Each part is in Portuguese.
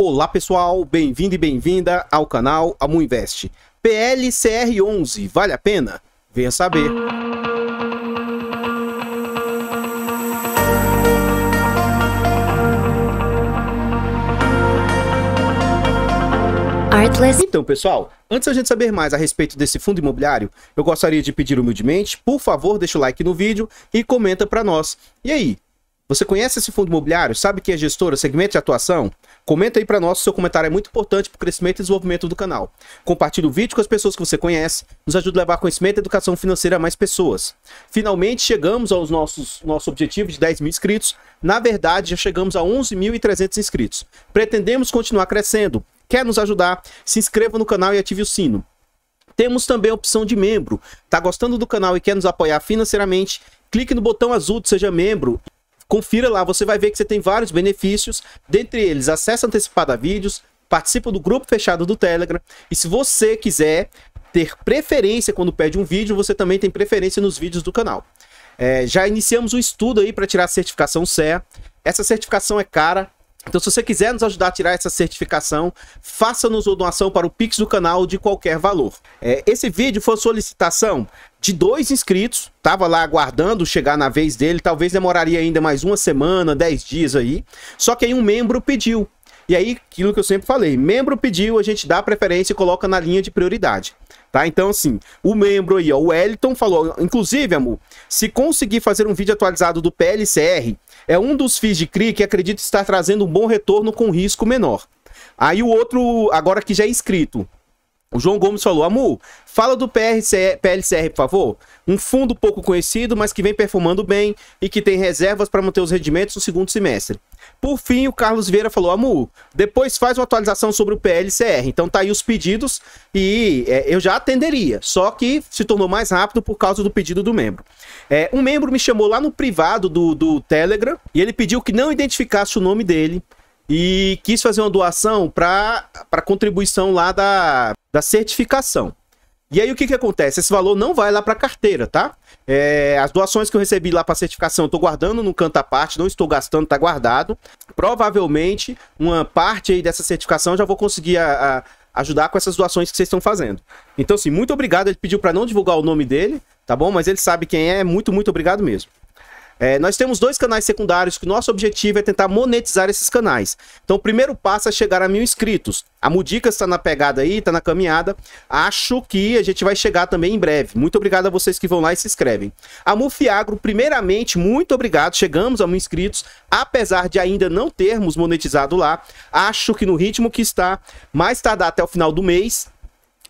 Olá pessoal, bem-vindo e bem-vinda ao canal Amu Invest. PLCR11, vale a pena? Venha saber. Então, pessoal, antes da gente saber mais a respeito desse fundo imobiliário, eu gostaria de pedir humildemente, por favor, deixa o like no vídeo e comenta para nós. E aí, você conhece esse fundo imobiliário? Sabe quem é gestora, segmento de atuação? Comenta aí para nós, seu comentário é muito importante para o crescimento e desenvolvimento do canal. Compartilhe o vídeo com as pessoas que você conhece, nos ajuda a levar conhecimento e educação financeira a mais pessoas. Finalmente chegamos aos nossos nosso objetivo de 10 mil inscritos. Na verdade, já chegamos a 11.300 inscritos. Pretendemos continuar crescendo. Quer nos ajudar? Se inscreva no canal e ative o sino. Temos também a opção de membro. Tá gostando do canal e quer nos apoiar financeiramente? Clique no botão azul de Seja Membro Confira lá, você vai ver que você tem vários benefícios, dentre eles acesso antecipado a vídeos, participa do grupo fechado do Telegram e se você quiser ter preferência quando pede um vídeo, você também tem preferência nos vídeos do canal. É, já iniciamos o um estudo aí para tirar a certificação CEA. Essa certificação é cara, então, se você quiser nos ajudar a tirar essa certificação, faça-nos uma doação para o Pix do canal de qualquer valor. É, esse vídeo foi solicitação de dois inscritos, tava lá aguardando chegar na vez dele, talvez demoraria ainda mais uma semana, dez dias aí. Só que aí um membro pediu. E aí, aquilo que eu sempre falei, membro pediu, a gente dá preferência e coloca na linha de prioridade. Tá? Então, assim, o membro aí, ó, o Wellington falou, inclusive, amor, se conseguir fazer um vídeo atualizado do PLCR, é um dos FIIs de CRI que acredita estar trazendo um bom retorno com risco menor. Aí o outro, agora que já é escrito, o João Gomes falou: Amu, fala do PLCR, por favor. Um fundo pouco conhecido, mas que vem performando bem e que tem reservas para manter os rendimentos no segundo semestre. Por fim, o Carlos Vieira falou: Amu, depois faz uma atualização sobre o PLCR. Então tá aí os pedidos e é, eu já atenderia, só que se tornou mais rápido por causa do pedido do membro. É, um membro me chamou lá no privado do, do Telegram e ele pediu que não identificasse o nome dele e quis fazer uma doação para contribuição lá da da certificação. E aí o que, que acontece? Esse valor não vai lá para a carteira, tá? É, as doações que eu recebi lá para certificação, eu estou guardando no canto à parte, não estou gastando, está guardado. Provavelmente uma parte aí dessa certificação eu já vou conseguir a, a ajudar com essas doações que vocês estão fazendo. Então, sim, muito obrigado. Ele pediu para não divulgar o nome dele, tá bom? Mas ele sabe quem é. Muito, muito obrigado mesmo. É, nós temos dois canais secundários que nosso objetivo é tentar monetizar esses canais. Então, o primeiro passo é chegar a mil inscritos. A Mudica está na pegada aí, está na caminhada. Acho que a gente vai chegar também em breve. Muito obrigado a vocês que vão lá e se inscrevem. A Mufiagro, primeiramente, muito obrigado. Chegamos a mil inscritos, apesar de ainda não termos monetizado lá. Acho que no ritmo que está, mais tardar tá até o final do mês,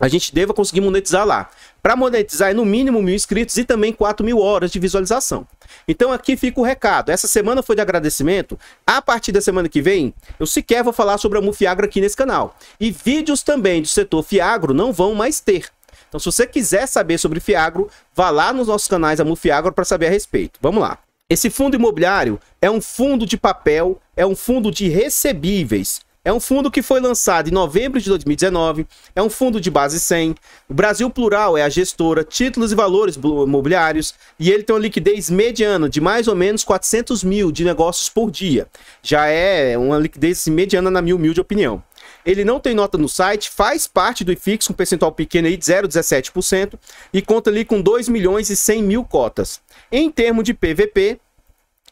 a gente deva conseguir monetizar lá. Para monetizar é no mínimo mil inscritos e também 4 mil horas de visualização. Então aqui fica o recado. Essa semana foi de agradecimento. A partir da semana que vem, eu sequer vou falar sobre a Mufiagro aqui nesse canal. E vídeos também do setor Fiagro não vão mais ter. Então se você quiser saber sobre Fiagro, vá lá nos nossos canais da Mufiagro para saber a respeito. Vamos lá. Esse fundo imobiliário é um fundo de papel, é um fundo de recebíveis. É um fundo que foi lançado em novembro de 2019, é um fundo de base 100. O Brasil Plural é a gestora, títulos e valores imobiliários, e ele tem uma liquidez mediana de mais ou menos 400 mil de negócios por dia. Já é uma liquidez assim, mediana na minha humilde opinião. Ele não tem nota no site, faz parte do IFIX, um percentual pequeno aí de 0,17% e conta ali com 2 milhões e 100 mil cotas. Em termos de PVP,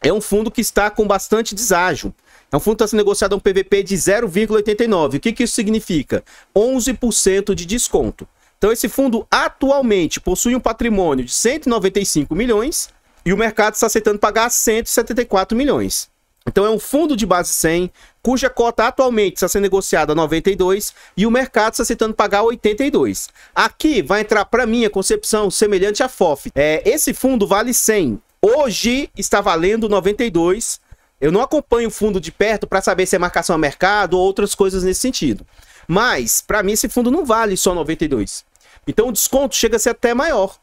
é um fundo que está com bastante deságio. É um fundo que está sendo negociado a um PVP de 0,89. O que, que isso significa? 11% de desconto. Então, esse fundo atualmente possui um patrimônio de 195 milhões e o mercado está aceitando pagar 174 milhões. Então, é um fundo de base 100, cuja cota atualmente está sendo negociada a 92 e o mercado está aceitando pagar 82. Aqui vai entrar, para mim, a concepção semelhante à FOF. É, esse fundo vale 100. Hoje está valendo 92 eu não acompanho o fundo de perto para saber se é marcação a mercado ou outras coisas nesse sentido. Mas, para mim, esse fundo não vale só 92. Então, o desconto chega a ser até maior.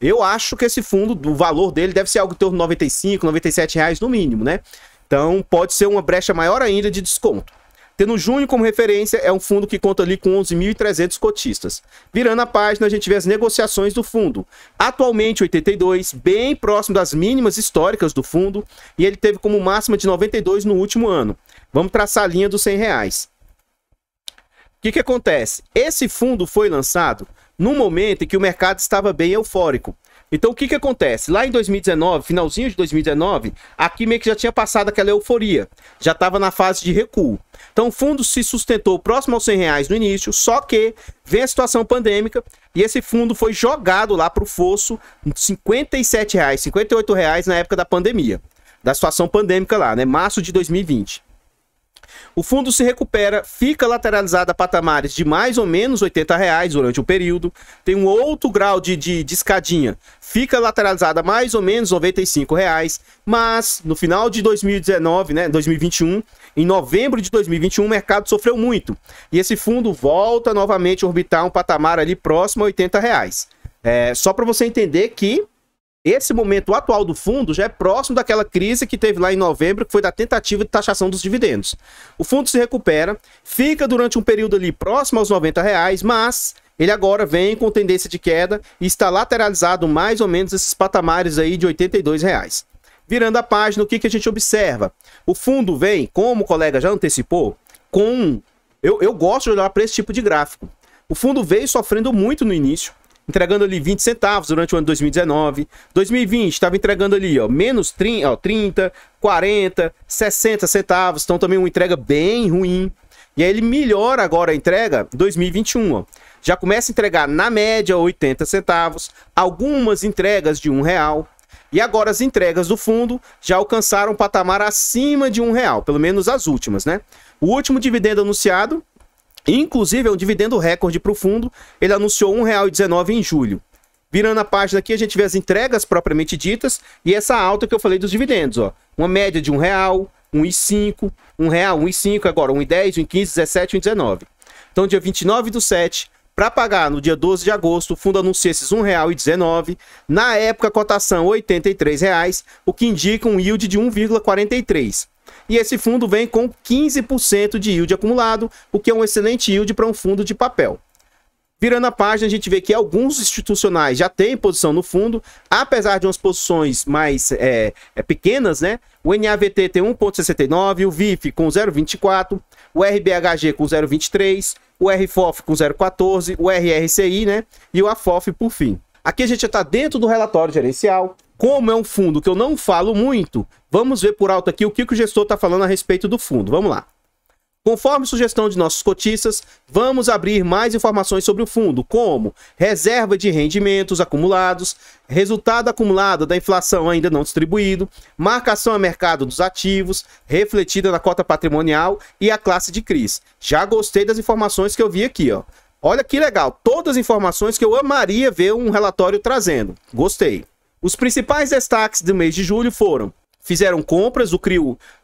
Eu acho que esse fundo, o valor dele deve ser algo em torno de 95, 97 reais no mínimo, né? Então, pode ser uma brecha maior ainda de desconto. Tendo junho como referência, é um fundo que conta ali com 11.300 cotistas. Virando a página, a gente vê as negociações do fundo. Atualmente 82, bem próximo das mínimas históricas do fundo, e ele teve como máxima de 92 no último ano. Vamos traçar a linha dos 100 reais. O que, que acontece? Esse fundo foi lançado num momento em que o mercado estava bem eufórico. Então o que que acontece? Lá em 2019, finalzinho de 2019, aqui meio que já tinha passado aquela euforia, já estava na fase de recuo. Então o fundo se sustentou próximo aos 100 reais no início, só que vem a situação pandêmica e esse fundo foi jogado lá para o fosso, 57 reais, 58 reais na época da pandemia, da situação pandêmica lá, né? Março de 2020. O fundo se recupera, fica lateralizado a patamares de mais ou menos R$ reais durante o período. Tem um outro grau de, de, de escadinha, fica lateralizado a mais ou menos R$ reais. Mas no final de 2019, né, 2021, em novembro de 2021, o mercado sofreu muito. E esse fundo volta novamente a orbitar um patamar ali próximo a R$ reais. É, só para você entender que esse momento atual do fundo já é próximo daquela crise que teve lá em novembro, que foi da tentativa de taxação dos dividendos. O fundo se recupera, fica durante um período ali próximo aos 90 reais, mas ele agora vem com tendência de queda e está lateralizado mais ou menos esses patamares aí de 82 reais. Virando a página, o que, que a gente observa? O fundo vem, como o colega já antecipou, com... Eu, eu gosto de olhar para esse tipo de gráfico. O fundo veio sofrendo muito no início, entregando ali 20 centavos durante o ano de 2019. 2020 estava entregando ali, ó, menos 30, ó, 30, 40, 60 centavos. Então também uma entrega bem ruim. E aí ele melhora agora a entrega 2021, ó. Já começa a entregar na média 80 centavos, algumas entregas de um real. E agora as entregas do fundo já alcançaram um patamar acima de um real, pelo menos as últimas, né? O último dividendo anunciado Inclusive, é um dividendo recorde para o fundo. Ele anunciou R$ 1,19 em julho. Virando a página aqui, a gente vê as entregas propriamente ditas e essa alta que eu falei dos dividendos. Ó. Uma média de R$ 1,00, R$ 1,05, R$ 1,00, R$ 1,05, agora R$ 1,10, R$ 1,15, R$ 17, R$ 1,19. Então, dia 29 do 7, para pagar no dia 12 de agosto, o fundo anuncia esses R$ 1,19. Na época, a cotação R$ 83,00, o que indica um yield de 1,43. E esse fundo vem com 15% de yield acumulado, o que é um excelente yield para um fundo de papel. Virando a página, a gente vê que alguns institucionais já têm posição no fundo, apesar de umas posições mais é, é pequenas, né? O NAVT tem 1,69, o VIF com 0,24, o RBHG com 0,23, o RFOF com 0,14, o RRCI, né? E o AFOF por fim. Aqui a gente já está dentro do relatório gerencial, como é um fundo que eu não falo muito, vamos ver por alto aqui o que o gestor está falando a respeito do fundo. Vamos lá. Conforme sugestão de nossos cotistas, vamos abrir mais informações sobre o fundo, como reserva de rendimentos acumulados, resultado acumulado da inflação ainda não distribuído, marcação a mercado dos ativos, refletida na cota patrimonial e a classe de CRIs. Já gostei das informações que eu vi aqui, ó. Olha que legal, todas as informações que eu amaria ver um relatório trazendo. Gostei. Os principais destaques do mês de julho foram: fizeram compras do CRI,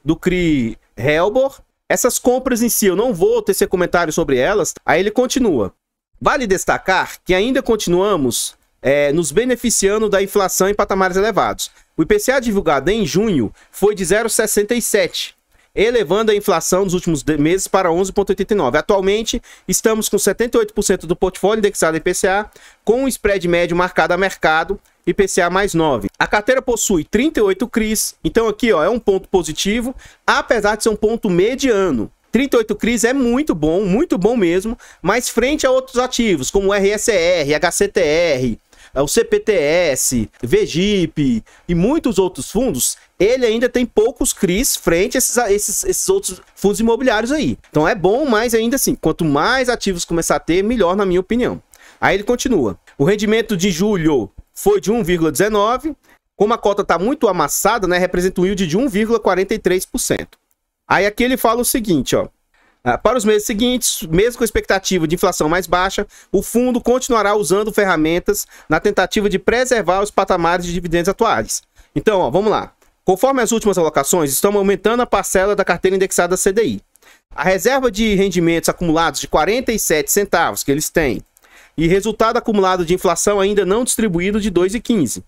do CRI Helbor. Essas compras em si, eu não vou tecer comentário sobre elas. Aí ele continua. Vale destacar que ainda continuamos é, nos beneficiando da inflação em patamares elevados. O IPCA divulgado em junho foi de 0,67, elevando a inflação dos últimos meses para 11,89. Atualmente, estamos com 78% do portfólio indexado em IPCA, com um spread médio marcado a mercado IPCA mais 9. A carteira possui 38 CRIs, então aqui ó, é um ponto positivo, apesar de ser um ponto mediano. 38 CRIs é muito bom, muito bom mesmo, mas frente a outros ativos, como RSR, HCTR, o CPTS, é, VGIP e muitos outros fundos, ele ainda tem poucos CRIs frente a esses, a esses, esses outros fundos imobiliários aí. Então é bom, mas ainda assim, quanto mais ativos começar a ter, melhor na minha opinião. Aí ele continua. O rendimento de julho foi de 1,19%. Como a cota está muito amassada, né, representa um yield de 1,43%. Aí aqui ele fala o seguinte, ó. Ah, para os meses seguintes, mesmo com expectativa de inflação mais baixa, o fundo continuará usando ferramentas na tentativa de preservar os patamares de dividendos atuais. Então, ó, vamos lá. Conforme as últimas alocações, estão aumentando a parcela da carteira indexada CDI. A reserva de rendimentos acumulados de 47 centavos que eles têm e resultado acumulado de inflação ainda não distribuído de 2,15,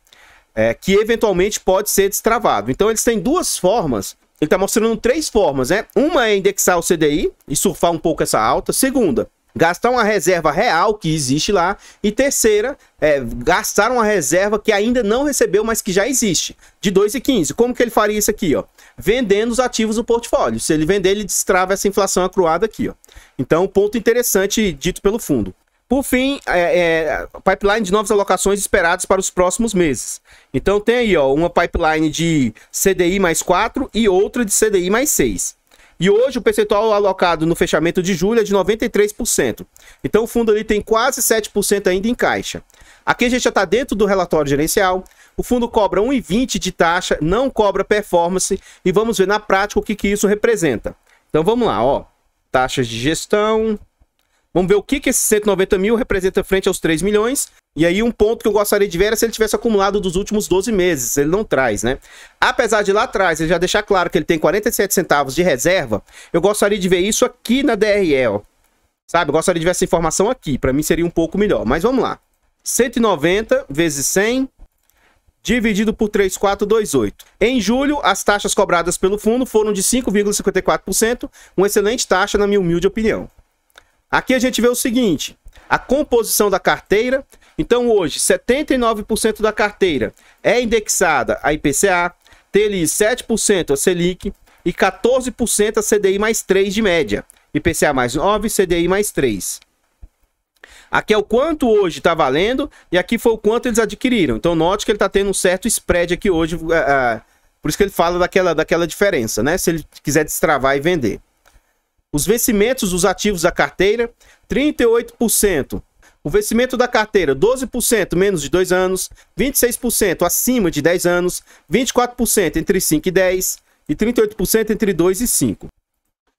é, que eventualmente pode ser destravado. Então eles têm duas formas, ele está mostrando três formas, né? Uma é indexar o CDI e surfar um pouco essa alta. Segunda, gastar uma reserva real que existe lá. E terceira, é, gastar uma reserva que ainda não recebeu, mas que já existe, de 2,15. Como que ele faria isso aqui? Ó? Vendendo os ativos do portfólio. Se ele vender, ele destrava essa inflação acruada aqui. Ó. Então, ponto interessante dito pelo fundo. Por fim, é, é, pipeline de novas alocações esperadas para os próximos meses. Então tem aí ó, uma pipeline de CDI mais 4 e outra de CDI mais 6. E hoje o percentual alocado no fechamento de julho é de 93%. Então o fundo ali tem quase 7% ainda em caixa. Aqui a gente já está dentro do relatório gerencial. O fundo cobra 1,20 de taxa, não cobra performance e vamos ver na prática o que, que isso representa. Então vamos lá, ó. Taxas de gestão, Vamos ver o que, que esses 190 mil representa frente aos 3 milhões. E aí um ponto que eu gostaria de ver é se ele tivesse acumulado dos últimos 12 meses. Ele não traz, né? Apesar de lá atrás ele já deixar claro que ele tem 47 centavos de reserva, eu gostaria de ver isso aqui na DRE, ó. Sabe? Eu gostaria de ver essa informação aqui. Para mim seria um pouco melhor. Mas vamos lá. 190 vezes 100 dividido por 3428. Em julho, as taxas cobradas pelo fundo foram de 5,54%, uma excelente taxa na minha humilde opinião. Aqui a gente vê o seguinte, a composição da carteira. Então hoje, 79% da carteira é indexada a IPCA, TLI 7% a Selic e 14% a CDI mais 3 de média. IPCA mais 9, CDI mais 3. Aqui é o quanto hoje está valendo e aqui foi o quanto eles adquiriram. Então note que ele está tendo um certo spread aqui hoje, uh, uh, por isso que ele fala daquela, daquela diferença, né? Se ele quiser destravar e vender. Os vencimentos dos ativos da carteira, 38%. O vencimento da carteira, 12% menos de 2 anos, 26% acima de 10 anos, 24% entre 5 e 10 e 38% entre 2 e 5.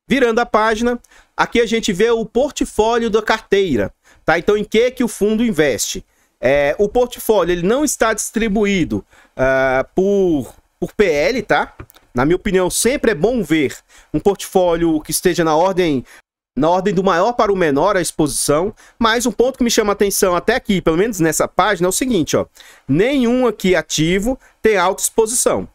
Virando a página, aqui a gente vê o portfólio da carteira, tá? Então em que que o fundo investe? É, o portfólio ele não está distribuído uh, por, por PL, tá? Na minha opinião, sempre é bom ver um portfólio que esteja na ordem na ordem do maior para o menor a exposição, mas um ponto que me chama a atenção até aqui, pelo menos nessa página, é o seguinte, ó. Nenhum aqui ativo tem alta exposição.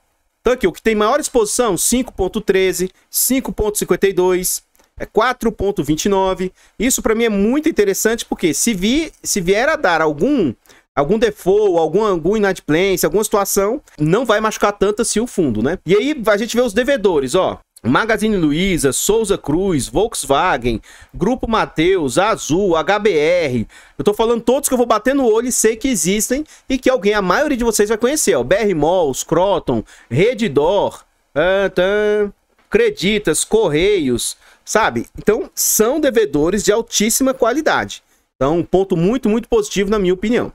Então aqui, o que tem maior exposição, 5.13, 5.52, é 4.29. Isso para mim é muito interessante porque se, vi, se vier a dar algum algum default, algum, algum inadimplência, alguma situação, não vai machucar tanto assim o fundo, né? E aí a gente vê os devedores, ó. Magazine Luiza, Souza Cruz, Volkswagen, Grupo Mateus, Azul, HBR. Eu tô falando todos que eu vou bater no olho e sei que existem e que alguém, a maioria de vocês vai conhecer, ó. BR Malls, Croton, Redditor, Creditas, Correios, sabe? Então, são devedores de altíssima qualidade. Então, um ponto muito, muito positivo na minha opinião.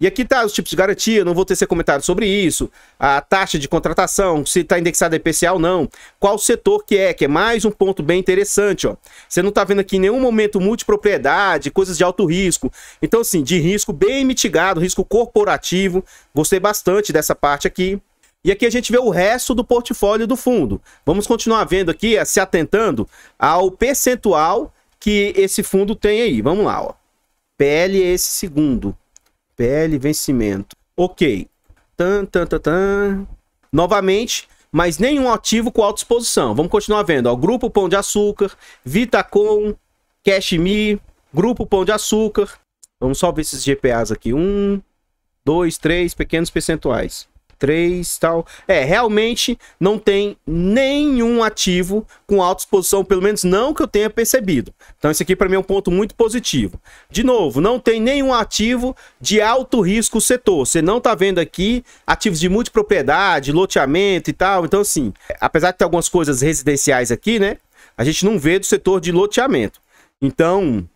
E aqui tá os tipos de garantia, não vou ter seu comentário sobre isso, a taxa de contratação, se está indexada a IPCA ou não, qual setor que é, que é mais um ponto bem interessante, ó. Você não está vendo aqui em nenhum momento multipropriedade, coisas de alto risco. Então, assim, de risco bem mitigado, risco corporativo. Gostei bastante dessa parte aqui. E aqui a gente vê o resto do portfólio do fundo. Vamos continuar vendo aqui, eh, se atentando ao percentual que esse fundo tem aí. Vamos lá, ó. PL é esse segundo. Pele, vencimento. Ok. Tan, tan, tan, tan. Novamente, mas nenhum ativo com alta exposição. Vamos continuar vendo. Ó. Grupo Pão de Açúcar, Vitacom, Cashmere, Grupo Pão de Açúcar. Vamos só ver esses GPAs aqui. Um, dois, três pequenos percentuais. 3 tal. É, realmente não tem nenhum ativo com alta exposição, pelo menos não que eu tenha percebido. Então isso aqui para mim é um ponto muito positivo. De novo, não tem nenhum ativo de alto risco setor. Você não tá vendo aqui ativos de multipropriedade, loteamento e tal. Então assim, apesar de ter algumas coisas residenciais aqui, né? A gente não vê do setor de loteamento. Então,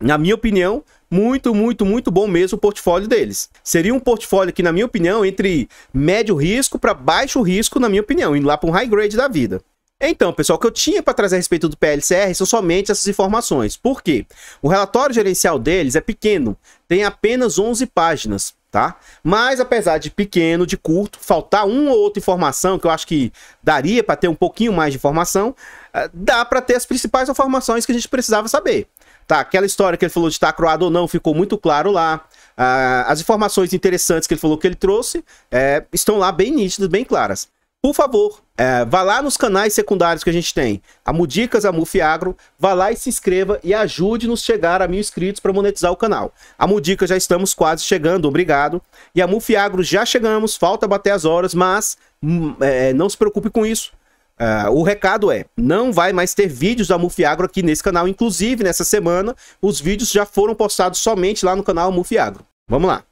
na minha opinião, muito, muito, muito bom mesmo o portfólio deles. Seria um portfólio que, na minha opinião, entre médio risco para baixo risco, na minha opinião, indo lá para um high grade da vida. Então, pessoal, o que eu tinha para trazer a respeito do PLCR são somente essas informações. Por quê? O relatório gerencial deles é pequeno, tem apenas 11 páginas, tá? Mas apesar de pequeno, de curto, faltar uma ou outra informação que eu acho que daria para ter um pouquinho mais de informação, eh, dá para ter as principais informações que a gente precisava saber. Tá, aquela história que ele falou de estar croado ou não ficou muito claro lá. Ah, as informações interessantes que ele falou que ele trouxe é, estão lá bem nítidas, bem claras. Por favor, é, vá lá nos canais secundários que a gente tem, a Mudicas, a Mufiagro, vá lá e se inscreva e ajude-nos a chegar a mil inscritos para monetizar o canal. A Mudicas já estamos quase chegando, obrigado. E a Mufiagro já chegamos, falta bater as horas, mas hum, é, não se preocupe com isso. Uh, o recado é: não vai mais ter vídeos da Mufiagro aqui nesse canal. Inclusive, nessa semana, os vídeos já foram postados somente lá no canal Mufiagro. Vamos lá.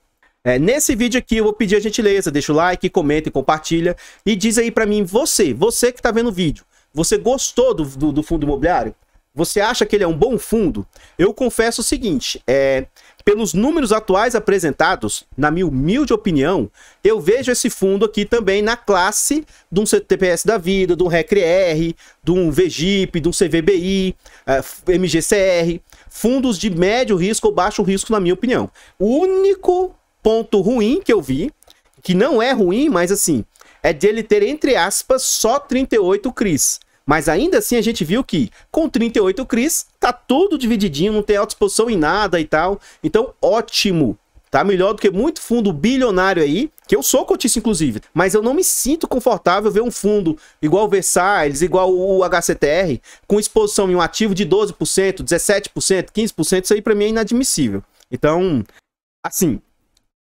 É, nesse vídeo aqui eu vou pedir a gentileza, deixa o like, comenta e compartilha. E diz aí para mim, você, você que tá vendo o vídeo, você gostou do, do, do fundo imobiliário? Você acha que ele é um bom fundo? Eu confesso o seguinte, é, pelos números atuais apresentados, na minha humilde opinião, eu vejo esse fundo aqui também na classe de um CTPS da vida, de um RecR, de um VGIP, de um CVBI, é, MGCR, fundos de médio risco ou baixo risco, na minha opinião. O único ponto ruim que eu vi, que não é ruim, mas assim, é de ele ter, entre aspas, só 38 CRIs. Mas ainda assim a gente viu que com 38 Cris, tá tudo divididinho, não tem exposição em nada e tal. Então, ótimo. Tá melhor do que muito fundo bilionário aí, que eu sou cotista inclusive, mas eu não me sinto confortável ver um fundo igual o Versailles, igual o HCTR, com exposição em um ativo de 12%, 17%, 15%, isso aí para mim é inadmissível. Então, assim,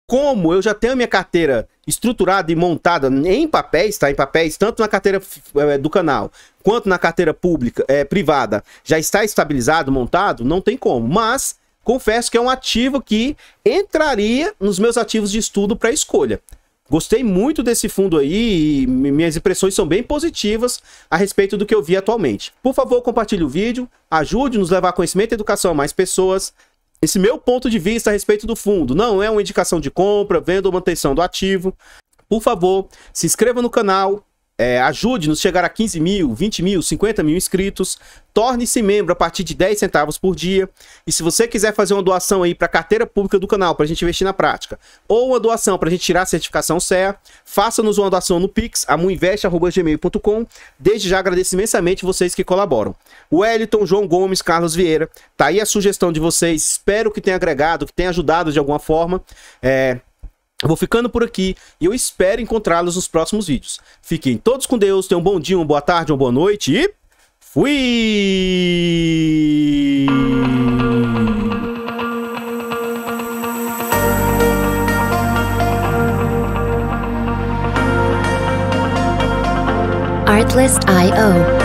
como eu já tenho a minha carteira estruturada e montada em papéis, tá? Em papéis, tanto na carteira eh, do canal quanto na carteira pública, é, privada, já está estabilizado, montado, não tem como. Mas confesso que é um ativo que entraria nos meus ativos de estudo para escolha. Gostei muito desse fundo aí e minhas impressões são bem positivas a respeito do que eu vi atualmente. Por favor, compartilhe o vídeo, ajude-nos a levar conhecimento e educação a mais pessoas esse meu ponto de vista a respeito do fundo. Não é uma indicação de compra, venda ou manutenção do ativo. Por favor, se inscreva no canal, é, Ajude-nos a chegar a 15 mil, 20 mil, 50 mil inscritos. Torne-se membro a partir de 10 centavos por dia. E se você quiser fazer uma doação aí para a carteira pública do canal, para a gente investir na prática, ou uma doação para a gente tirar a certificação CEA, faça-nos uma doação no Pix, amuinvest.gmail.com. Desde já agradeço imensamente vocês que colaboram. Wellington, João Gomes, Carlos Vieira, tá aí a sugestão de vocês. Espero que tenha agregado, que tenha ajudado de alguma forma. É, Vou ficando por aqui e eu espero encontrá-los nos próximos vídeos. Fiquem todos com Deus, tenham um bom dia, uma boa tarde, uma boa noite e fui! Artlist.io